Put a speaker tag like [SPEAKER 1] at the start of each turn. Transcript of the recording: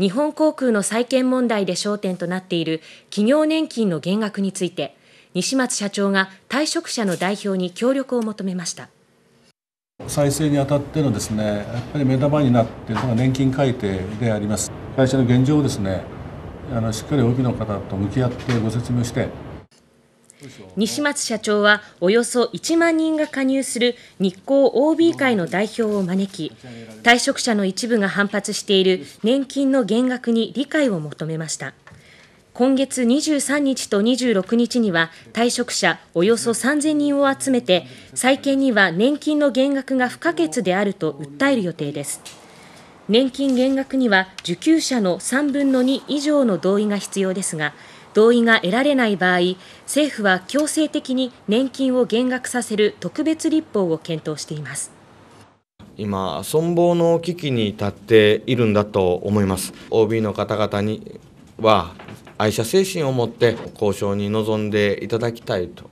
[SPEAKER 1] 日本航空の再建問題で焦点となっている企業年金の減額について西松社長が退職者の代表に協力を求めました
[SPEAKER 2] 再生にあたってのですねやっぱり目玉になっているのが年金改定であります会社の現状をですねあのしっかり OB の方と向き合ってご説明して
[SPEAKER 1] 西松社長はおよそ1万人が加入する日興 OB 会の代表を招き退職者の一部が反発している年金の減額に理解を求めました今月23日と26日には退職者およそ3000人を集めて再建には年金の減額が不可欠であると訴える予定です年金減額には受給者の3分の2以上の同意が必要ですが同意が得られない場合政府は強制的に年金を減額させる特別立法を検討しています
[SPEAKER 3] 今存亡の危機に立っているんだと思います OB の方々には愛社精神を持って交渉に臨んでいただきたいと